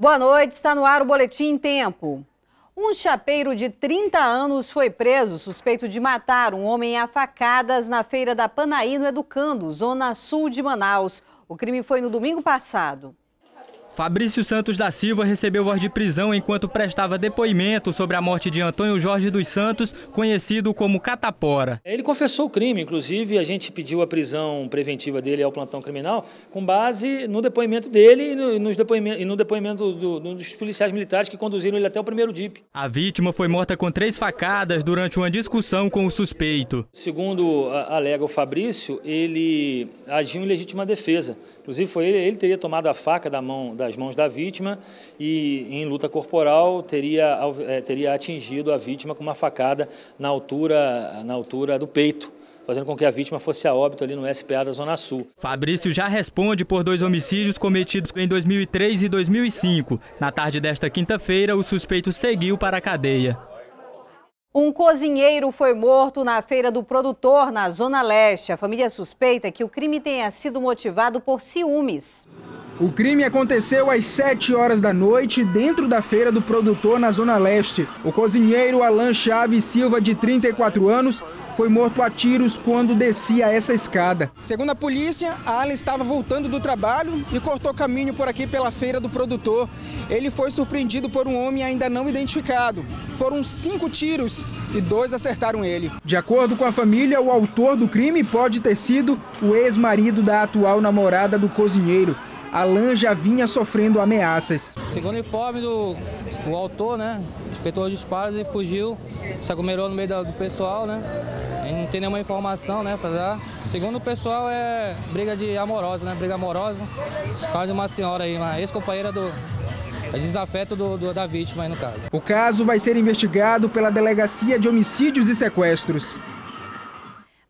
Boa noite, está no ar o Boletim Tempo. Um chapeiro de 30 anos foi preso suspeito de matar um homem a facadas na feira da no Educando, zona sul de Manaus. O crime foi no domingo passado. Fabrício Santos da Silva recebeu voz de prisão enquanto prestava depoimento sobre a morte de Antônio Jorge dos Santos, conhecido como Catapora. Ele confessou o crime, inclusive a gente pediu a prisão preventiva dele ao plantão criminal com base no depoimento dele e no, depoimento, e no depoimento do, dos policiais militares que conduziram ele até o primeiro DIP. A vítima foi morta com três facadas durante uma discussão com o suspeito. Segundo alega o Fabrício, ele agiu em legítima defesa. Inclusive foi ele, ele teria tomado a faca da mão da as mãos da vítima e, em luta corporal, teria, eh, teria atingido a vítima com uma facada na altura, na altura do peito fazendo com que a vítima fosse a óbito ali no SPA da Zona Sul. Fabrício já responde por dois homicídios cometidos em 2003 e 2005. Na tarde desta quinta-feira, o suspeito seguiu para a cadeia. Um cozinheiro foi morto na feira do produtor, na Zona Leste. A família suspeita que o crime tenha sido motivado por ciúmes. O crime aconteceu às 7 horas da noite dentro da feira do produtor na Zona Leste. O cozinheiro Alan Chaves Silva, de 34 anos, foi morto a tiros quando descia essa escada. Segundo a polícia, Alan estava voltando do trabalho e cortou caminho por aqui pela feira do produtor. Ele foi surpreendido por um homem ainda não identificado. Foram cinco tiros e dois acertaram ele. De acordo com a família, o autor do crime pode ter sido o ex-marido da atual namorada do cozinheiro. Alan já vinha sofrendo ameaças. Segundo o informe do o autor, né, efetuou disparos e fugiu, se aglomerou no meio do pessoal, né, gente não tem nenhuma informação, né, pra dar. Segundo o pessoal, é briga de amorosa, né, briga amorosa, Quase de uma senhora aí, uma ex-companheira do, é desafeto do, do, da vítima aí no caso. O caso vai ser investigado pela Delegacia de Homicídios e Sequestros.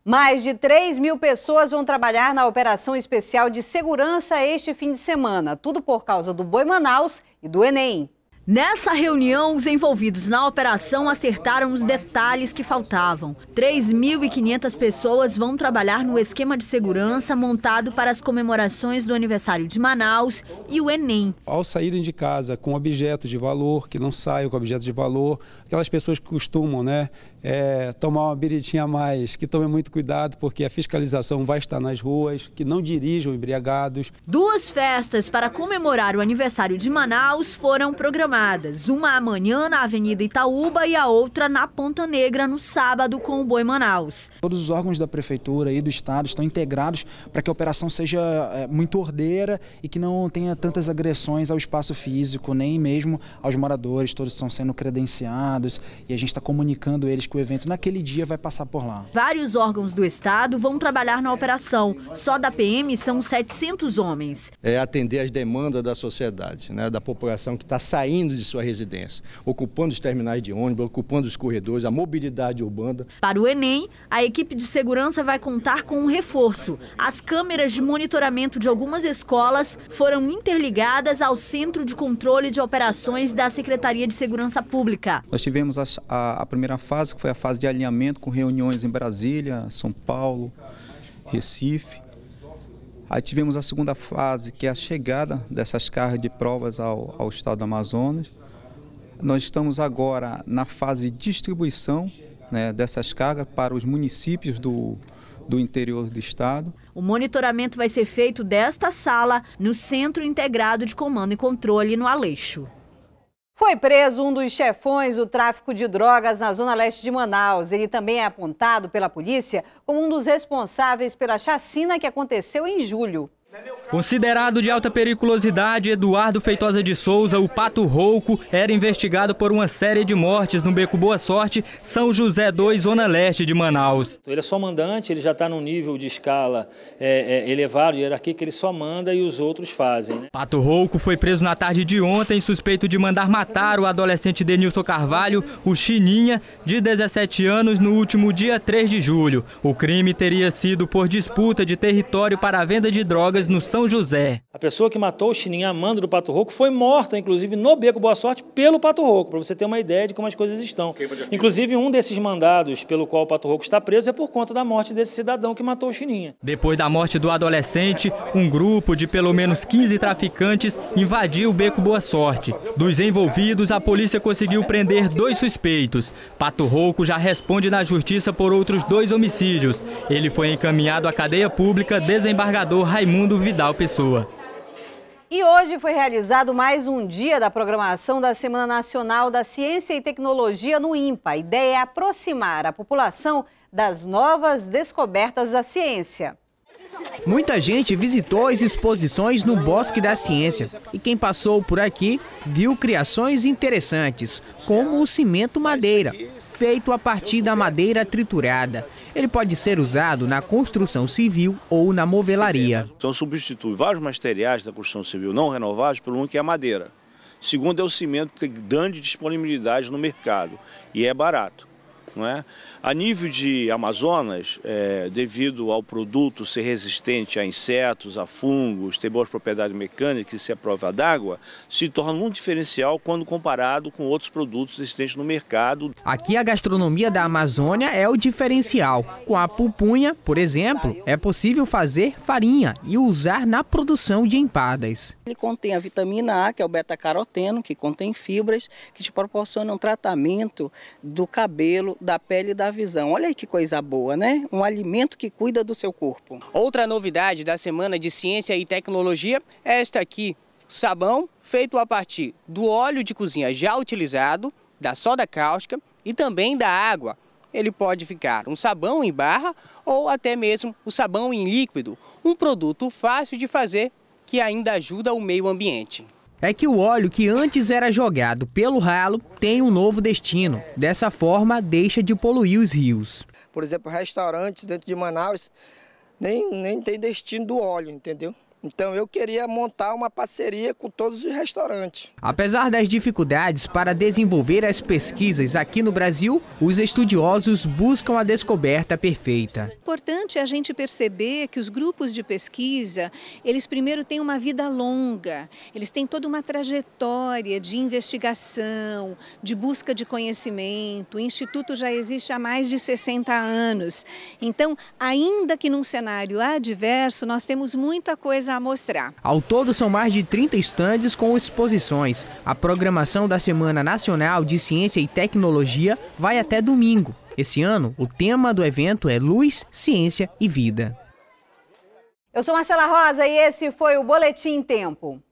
Mais de 3 mil pessoas vão trabalhar na Operação Especial de Segurança este fim de semana. Tudo por causa do Boi Manaus e do Enem. Nessa reunião, os envolvidos na operação acertaram os detalhes que faltavam. 3.500 pessoas vão trabalhar no esquema de segurança montado para as comemorações do aniversário de Manaus e o Enem. Ao saírem de casa com objetos de valor, que não saiam com objetos de valor, aquelas pessoas que costumam né, é, tomar uma biritinha a mais, que tomem muito cuidado porque a fiscalização vai estar nas ruas, que não dirijam embriagados. Duas festas para comemorar o aniversário de Manaus foram programadas uma amanhã na Avenida Itaúba e a outra na Ponta Negra no sábado com o Boi Manaus. Todos os órgãos da prefeitura e do estado estão integrados para que a operação seja eh, muito ordeira e que não tenha tantas agressões ao espaço físico, nem mesmo aos moradores, todos estão sendo credenciados e a gente está comunicando eles que o evento naquele dia vai passar por lá. Vários órgãos do estado vão trabalhar na operação. Só da PM são 700 homens. É atender as demandas da sociedade, né, da população que está saindo saindo de sua residência, ocupando os terminais de ônibus, ocupando os corredores, a mobilidade urbana. Para o Enem, a equipe de segurança vai contar com um reforço. As câmeras de monitoramento de algumas escolas foram interligadas ao Centro de Controle de Operações da Secretaria de Segurança Pública. Nós tivemos a, a, a primeira fase, que foi a fase de alinhamento com reuniões em Brasília, São Paulo, Recife. Aí tivemos a segunda fase, que é a chegada dessas cargas de provas ao, ao estado do Amazonas. Nós estamos agora na fase de distribuição né, dessas cargas para os municípios do, do interior do estado. O monitoramento vai ser feito desta sala no Centro Integrado de Comando e Controle, no Aleixo. Foi preso um dos chefões do tráfico de drogas na zona leste de Manaus. Ele também é apontado pela polícia como um dos responsáveis pela chacina que aconteceu em julho. Considerado de alta periculosidade, Eduardo Feitosa de Souza, o Pato Rouco, era investigado por uma série de mortes no Beco Boa Sorte, São José 2, Zona Leste de Manaus. Ele é só mandante, ele já está num nível de escala é, é, elevado, hierarquia, que ele só manda e os outros fazem. Né? Pato Rouco foi preso na tarde de ontem, suspeito de mandar matar o adolescente Denilson Carvalho, o Chininha, de 17 anos, no último dia 3 de julho. O crime teria sido por disputa de território para a venda de drogas drogas no São José. A pessoa que matou o Chininha Amanda do Pato Rouco foi morta, inclusive, no Beco Boa Sorte, pelo Pato Rouco, para você ter uma ideia de como as coisas estão. Inclusive, um desses mandados pelo qual o Pato Rouco está preso é por conta da morte desse cidadão que matou o Chininha. Depois da morte do adolescente, um grupo de pelo menos 15 traficantes invadiu o Beco Boa Sorte. Dos envolvidos, a polícia conseguiu prender dois suspeitos. Pato Rouco já responde na justiça por outros dois homicídios. Ele foi encaminhado à cadeia pública, desembargador Raimundo Raimundo Vidal Pessoa. E hoje foi realizado mais um dia da programação da Semana Nacional da Ciência e Tecnologia no IMPA. A ideia é aproximar a população das novas descobertas da ciência. Muita gente visitou as exposições no Bosque da Ciência e quem passou por aqui viu criações interessantes, como o cimento madeira, feito a partir da madeira triturada. Ele pode ser usado na construção civil ou na movelaria. Então substitui vários materiais da construção civil não renováveis por um que é madeira. Segundo é o cimento que tem grande disponibilidade no mercado e é barato. Não é? A nível de Amazonas, é, devido ao produto ser resistente a insetos, a fungos, ter boas propriedades mecânicas e ser prova d'água, se torna um diferencial quando comparado com outros produtos existentes no mercado. Aqui a gastronomia da Amazônia é o diferencial. Com a pupunha, por exemplo, é possível fazer farinha e usar na produção de empadas. Ele contém a vitamina A, que é o beta-caroteno, que contém fibras, que te proporcionam um tratamento do cabelo, da pele e da visão. Olha aí que coisa boa, né? Um alimento que cuida do seu corpo. Outra novidade da Semana de Ciência e Tecnologia é esta aqui. Sabão feito a partir do óleo de cozinha já utilizado, da soda cáustica e também da água. Ele pode ficar um sabão em barra ou até mesmo o um sabão em líquido, um produto fácil de fazer que ainda ajuda o meio ambiente é que o óleo que antes era jogado pelo ralo tem um novo destino. Dessa forma, deixa de poluir os rios. Por exemplo, restaurantes dentro de Manaus nem, nem tem destino do óleo, entendeu? Então eu queria montar uma parceria com todos os restaurantes. Apesar das dificuldades para desenvolver as pesquisas aqui no Brasil, os estudiosos buscam a descoberta perfeita. Importante é a gente perceber que os grupos de pesquisa, eles primeiro têm uma vida longa, eles têm toda uma trajetória de investigação, de busca de conhecimento. O instituto já existe há mais de 60 anos. Então, ainda que num cenário adverso, nós temos muita coisa a mostrar. Ao todo, são mais de 30 estandes com exposições. A programação da Semana Nacional de Ciência e Tecnologia vai até domingo. Esse ano, o tema do evento é Luz, Ciência e Vida. Eu sou Marcela Rosa e esse foi o Boletim Tempo.